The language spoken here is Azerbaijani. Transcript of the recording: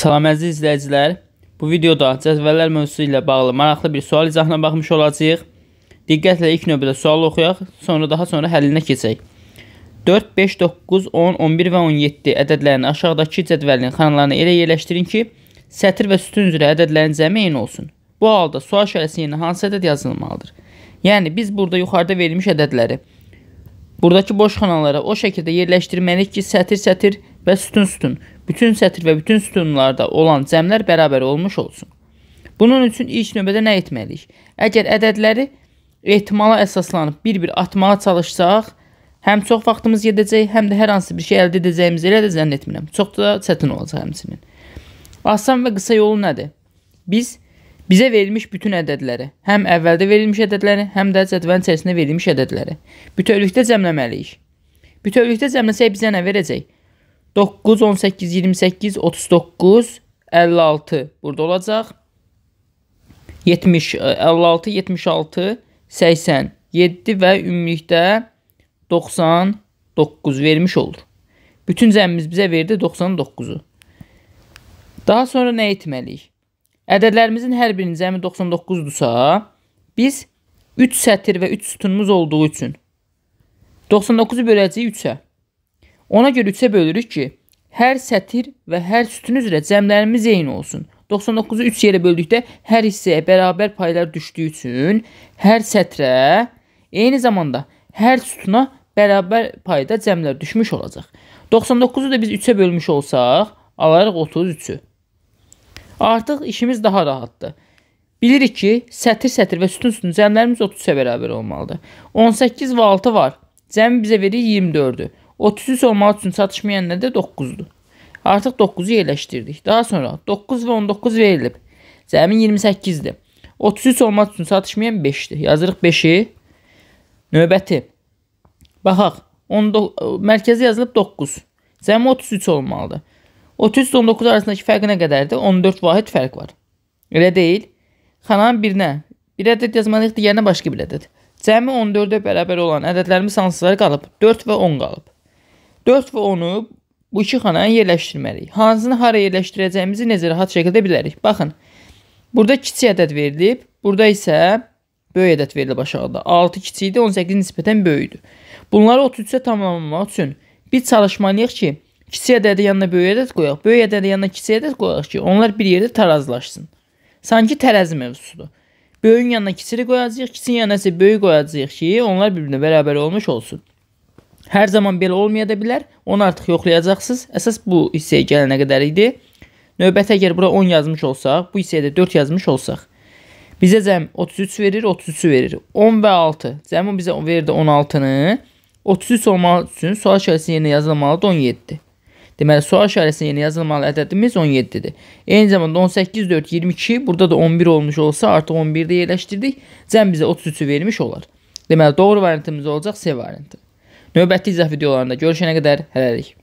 Salam əziz izləyicilər. Bu videoda cəzvələr mövzusu ilə bağlı maraqlı bir sual izahına baxmış olacağıq. Diqqətlə ilk növbədə sualı oxuyaq, sonra daha sonra həllinə keçək. 4, 5, 9, 10, 11 və 17 ədədlərini aşağıdakı cədvəlin xanalarına elə yerləşdirin ki, sətir və sütun üzrə ədədlərin cəmi eyni olsun. Bu halda sual şərəsi yerinə hansı ədəd yazılmalıdır? Yəni biz burada yuxarıda verilmiş ədədləri buradakı boş xanalara o şəkildə yerləşdirməliyik ki, sətir-sətir və sütun-sütun bütün sətr və bütün sütunlarda olan cəmlər bərabər olmuş olsun. Bunun üçün ilk növbədə nə etməliyik? Əgər ədədləri ehtimala əsaslanıb bir-bir atmağa çalışsaq, həm çox vaxtımız gedəcək, həm də hər hansı bir şey əldə edəcəyimizi elə də zənn etmirəm. Çox da çətin olacaq həmçinin. Asan və qısa yolu nədir? Biz Bizə verilmiş bütün ədədləri, həm əvvəldə verilmiş ədədləri, həm də cədvəlin içərisində verilmiş ədədləri bütövlükdə cəmləməliyik. Bütövlükdə cəmləsək bizə nə verəcək? 9, 18, 28, 39, 56 burada olacaq. 70, 56, 76, 87 və ümumilikdə 99 vermiş olur. Bütün cəmimiz bizə verdi 99-u. Daha sonra nə etməliyik? Ədədlərimizin hər birinin cəmi 99-dusa, biz 3 sətir və 3 sütunumuz olduğu üçün 99-u böləcəyik 3-ə. Ona görə üçə bölürük ki, hər sətir və hər sütun üzrə cəmlərimiz eyni olsun. 99-u 3 yerə böldükdə hər hissəyə bərabər paylar düşdüyü üçün hər sətrə eyni zamanda hər sütuna bərabər payda cəmlər düşmüş olacaq. 99-u da biz 3-ə bölmüş olsaq, alarıq 33-ü. Artıq işimiz daha rahatdır. Bilirik ki, sətir-sətir və sütun-sütun cəmlərimiz 33-ə bərabər olmalıdır. 18 və 6 var. Cəmi bizə verir 24-ü. 33 olmaq üçün çatışmayan nə də 9-dur. Artıq 9-u yerləşdirdik. Daha sonra 9 və 19 verilib. Cəmi 28-dir. 33 olmaq üçün çatışmayan 5-dir. Yazırıq 5-i. Növbəti. Baxaq. 19 mərkəzi yazılıb 9. Cəmi 33 olmalıdır. 33 ilə 19 arasındakı fərq nə qədərdir? 14 vahid fərq var. Elə deyil. Xananın birinə bir ədəd yazmalıyıq, digərinə başqa bir ədəd. Cəmi 14-ə bərabər olan ədədlərimiz hansıları qalıb? 4 və 10 qalıb. 4 və 10-u bu iki xanaya yerləşdirməliyik. Hansını hara yerləşdirəcəyimizi necə rahat şəkildə bilərik. Baxın. Burada kiçik ədəd verilib, burada isə böyük ədəd verilib aşağıda. 6 kiçik idi, 18 nisbətən böyükdür. Bunları 33-ə tamamlamaq üçün biz çalışmalıyıq ki, kiçik ədədi yanına böyük ədəd qoyaq, böyük ədədi yanına kiçik ədəd qoyaq ki, onlar bir yerdə tarazlaşsın. Sanki tərəzi mövzusudur. Böyüyün yanına kiçiri qoyacağıq, kiçiyin yanına isə böyük qoyacağıq ki, onlar bir-birinə bərabər olmuş olsun. Hər zaman belə olmaya da bilər. Onu artıq yoxlayacaqsınız. Əsas bu hissəyə gələnə qədər idi. Növbət əgər bura 10 yazmış olsaq, bu hissəyə də 4 yazmış olsaq, bizə cəm 33 verir, 33 verir. 10 və 6. Cəmi bizə verdi 16-nı. 33 olmaq üçün sual işarəsinin yerinə yazılmalıdır 17. Deməli sual işarəsinin yerinə yazılmalı ədədimiz 17-dir. Eyni zamanda 18 4 22 burada da 11 olmuş olsa artıq 11-də yerləşdirdik. Cəm bizə 33-ü vermiş olar. Deməli doğru variantımız olacaq C variantı. Növbəti izah videolarında görüşənə qədər hələlik.